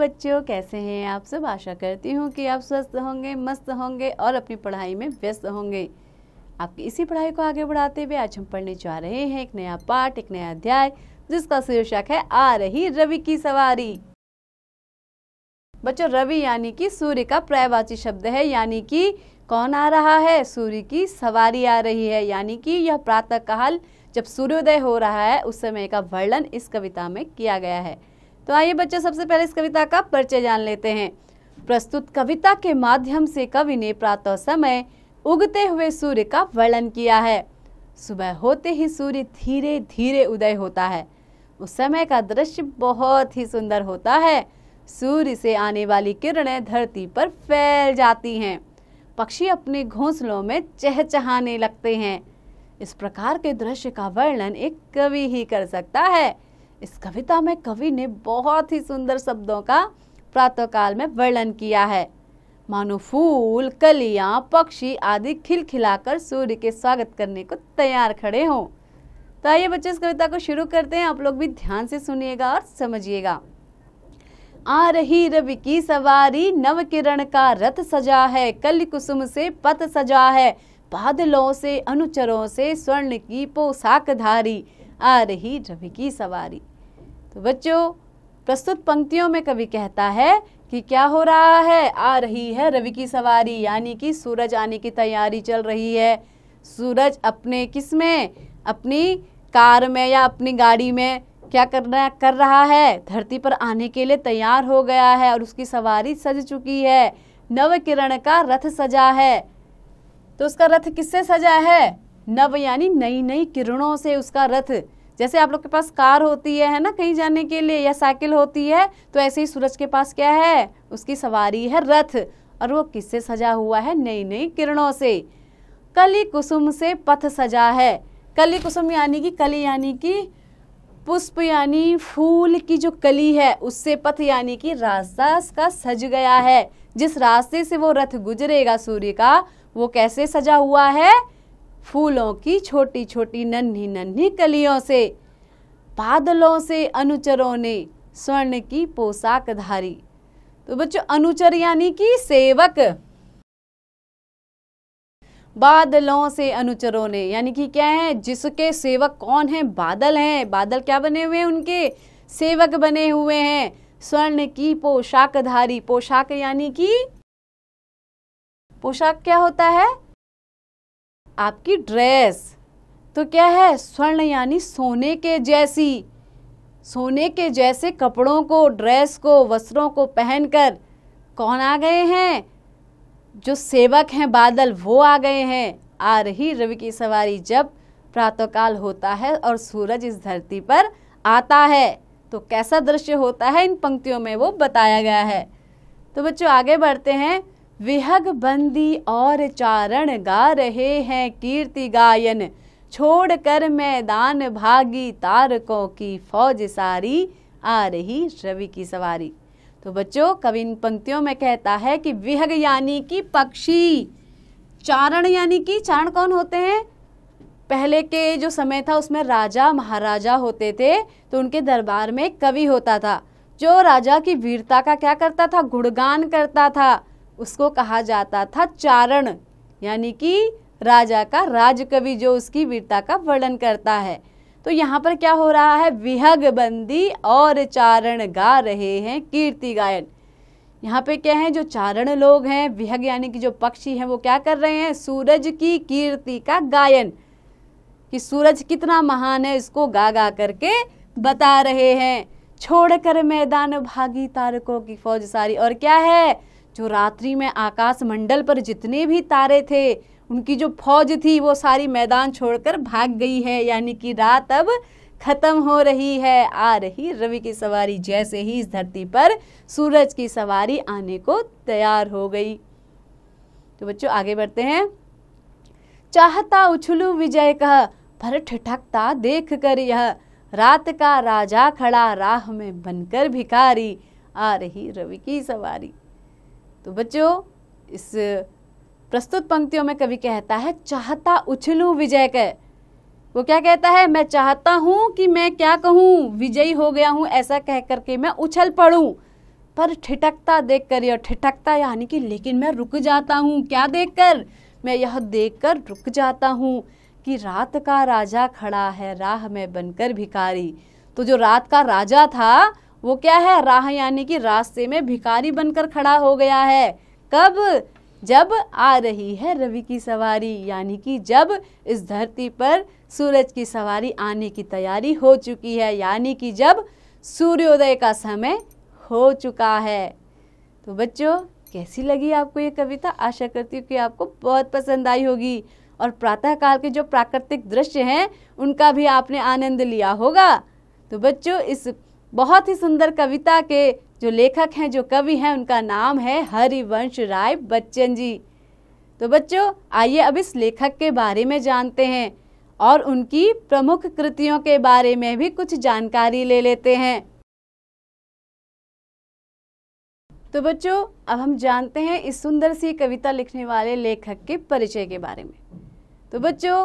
बच्चों कैसे हैं आप सब आशा करती हूँ कि आप स्वस्थ होंगे मस्त होंगे और अपनी पढ़ाई में व्यस्त होंगे आपकी इसी पढ़ाई को आगे बढ़ाते हुए आज हम पढ़ने जा रहे हैं एक नया पाठ एक नया अध्याय जिसका शीर्षक है आ रही रवि की सवारी बच्चों रवि यानी कि सूर्य का प्रायवाची शब्द है यानी कि कौन आ रहा है सूर्य की सवारी आ रही है यानी कि यह प्रातः काल जब सूर्योदय हो रहा है उस समय का वर्णन इस कविता में किया गया है तो आइए बच्चे सबसे पहले इस कविता का परिचय जान लेते हैं प्रस्तुत कविता के माध्यम से कवि ने प्रातः समय उगते हुए सूर्य का वर्णन किया है सुबह होते ही सूर्य धीरे धीरे उदय होता है उस समय का दृश्य बहुत ही सुंदर होता है सूर्य से आने वाली किरणें धरती पर फैल जाती हैं पक्षी अपने घोंसलों में चहचहाने लगते हैं इस प्रकार के दृश्य का वर्णन एक कवि ही कर सकता है इस कविता में कवि ने बहुत ही सुंदर शब्दों का प्रातःकाल में वर्णन किया है मानो फूल कलियां, पक्षी आदि खिलखिलाकर सूर्य के स्वागत करने को तैयार खड़े हों तो आइए बच्चे इस कविता को शुरू करते हैं आप लोग भी ध्यान से सुनिएगा और समझिएगा आ रही रवि की सवारी नव किरण का रथ सजा है कल कुसुम से पत सजा है बादलों से अनुचरों से स्वर्ण की पोशाक धारी आ रही रवि की सवारी तो बच्चों प्रस्तुत पंक्तियों में कवि कहता है कि क्या हो रहा है आ रही है रवि की सवारी यानी कि सूरज आने की तैयारी चल रही है सूरज अपने किस में अपनी कार में या अपनी गाड़ी में क्या करना कर रहा है धरती पर आने के लिए तैयार हो गया है और उसकी सवारी सज चुकी है नव किरण का रथ सजा है तो उसका रथ किससे सजा है नव यानी नई नई किरणों से उसका रथ जैसे आप लोग के पास कार होती है है ना कहीं जाने के लिए या साइकिल होती है तो ऐसे ही सूरज के पास क्या है उसकी सवारी है रथ और वो किससे सजा हुआ है नई नई किरणों से कली कुसुम से पथ सजा है कली कुसुम यानी कि कली यानी कि पुष्प यानी फूल की जो कली है उससे पथ यानी कि रास्ता का सज गया है जिस रास्ते से वो रथ गुजरेगा सूर्य का वो कैसे सजा हुआ है फूलों की छोटी छोटी नन्ही नन्ही कलियों से बादलों से अनुचरों ने स्वर्ण की पोशाक धारी तो बच्चों अनुचर यानी कि सेवक बादलों से अनुचरों ने यानी कि क्या है जिसके सेवक कौन है बादल हैं बादल क्या बने हुए हैं उनके सेवक बने हुए हैं स्वर्ण की पोशाकधारी पोशाक यानी कि पोशाक क्या होता है आपकी ड्रेस तो क्या है स्वर्ण यानी सोने के जैसी सोने के जैसे कपड़ों को ड्रेस को वस्त्रों को पहनकर कौन आ गए हैं जो सेवक हैं बादल वो आ गए हैं आ रही रवि की सवारी जब प्रातःकाल होता है और सूरज इस धरती पर आता है तो कैसा दृश्य होता है इन पंक्तियों में वो बताया गया है तो बच्चों आगे बढ़ते हैं विहग बंदी और चारण गा रहे हैं कीर्ति गायन छोड़कर मैदान भागी तारकों की फौज सारी आ रही रवि की सवारी तो बच्चों कवि इन पंक्तियों में कहता है कि विहग यानी कि पक्षी चारण यानी कि चारण कौन होते हैं पहले के जो समय था उसमें राजा महाराजा होते थे तो उनके दरबार में कवि होता था जो राजा की वीरता का क्या करता था गुणगान करता था उसको कहा जाता था चारण यानी कि राजा का राजकवि जो उसकी वीरता का वर्णन करता है तो यहाँ पर क्या हो रहा है विहग बंदी और चारण गा रहे हैं कीर्ति गायन यहाँ पे क्या है जो चारण लोग हैं विहग यानी कि जो पक्षी हैं वो क्या कर रहे हैं सूरज की कीर्ति का गायन कि सूरज कितना महान है इसको गा गा करके बता रहे हैं छोड़कर मैदान भागी तारकों की फौज सारी और क्या है जो रात्रि में आकाश मंडल पर जितने भी तारे थे उनकी जो फौज थी वो सारी मैदान छोड़कर भाग गई है यानी कि रात अब खत्म हो रही है आ रही रवि की सवारी जैसे ही इस धरती पर सूरज की सवारी आने को तैयार हो गई तो बच्चों आगे बढ़ते हैं चाहता उछलू विजय कह पर ठिठकता देख कर यह रात का राजा खड़ा राह में बनकर भिखारी आ रही रवि की सवारी तो बच्चों इस प्रस्तुत पंक्तियों में कवि कहता है चाहता उछलूं विजय कह वो क्या कहता है मैं चाहता हूं कि मैं क्या कहूं विजयी हो गया हूं ऐसा कह करके मैं उछल पड़ूं पर ठिठकता देख कर या ठिठकता यानी कि लेकिन मैं रुक जाता हूँ क्या देख कर मैं यह देख कर रुक जाता हूँ कि रात का राजा खड़ा है राह में बनकर भिकारी तो जो रात का राजा था वो क्या है राह यानी कि रास्ते में भिखारी बनकर खड़ा हो गया है कब जब आ रही है रवि की सवारी यानी कि जब इस धरती पर सूरज की सवारी आने की तैयारी हो चुकी है यानी कि जब सूर्योदय का समय हो चुका है तो बच्चों कैसी लगी आपको ये कविता आशा करती हूँ कि आपको बहुत पसंद आई होगी और प्रातःकाल के जो प्राकृतिक दृश्य हैं उनका भी आपने आनंद लिया होगा तो बच्चों इस बहुत ही सुंदर कविता के जो लेखक हैं जो कवि हैं उनका नाम है हरिवंश राय बच्चन जी तो बच्चों आइए अब इस लेखक के बारे में जानते हैं और उनकी प्रमुख कृतियों के बारे में भी कुछ जानकारी ले लेते हैं तो बच्चों अब हम जानते हैं इस सुंदर सी कविता लिखने वाले लेखक के परिचय के बारे में तो बच्चों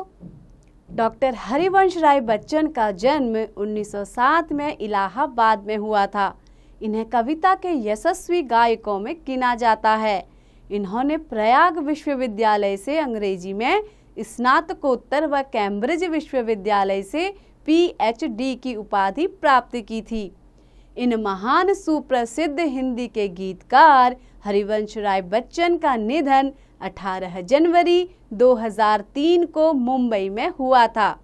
डॉक्टर हरिवंश राय बच्चन का जन्म 1907 में इलाहाबाद में हुआ था इन्हें कविता के यशस्वी गायकों में गिना जाता है इन्होंने प्रयाग विश्वविद्यालय से अंग्रेजी में स्नातकोत्तर व कैम्ब्रिज विश्वविद्यालय से पीएचडी की उपाधि प्राप्त की थी इन महान सुप्रसिद्ध हिंदी के गीतकार हरिवंश राय बच्चन का निधन 18 जनवरी 2003 को मुंबई में हुआ था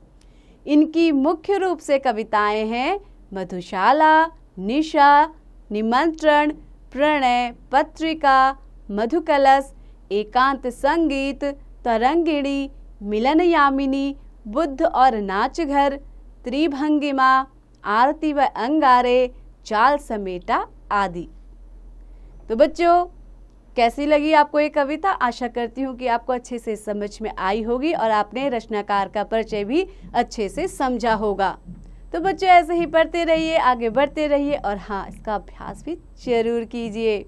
इनकी मुख्य रूप से कविताएं हैं मधुशाला निशा निमंत्रण प्रणय पत्रिका मधुकलश एकांत संगीत तरंगिणी मिलन यामिनी बुद्ध और नाचघर त्रिभंगिमा आरती व अंगारे चाल समेटा आदि तो बच्चों कैसी लगी आपको ये कविता आशा करती हूँ कि आपको अच्छे से समझ में आई होगी और आपने रचनाकार का परिचय भी अच्छे से समझा होगा तो बच्चों ऐसे ही पढ़ते रहिए आगे बढ़ते रहिए और हाँ इसका अभ्यास भी जरूर कीजिए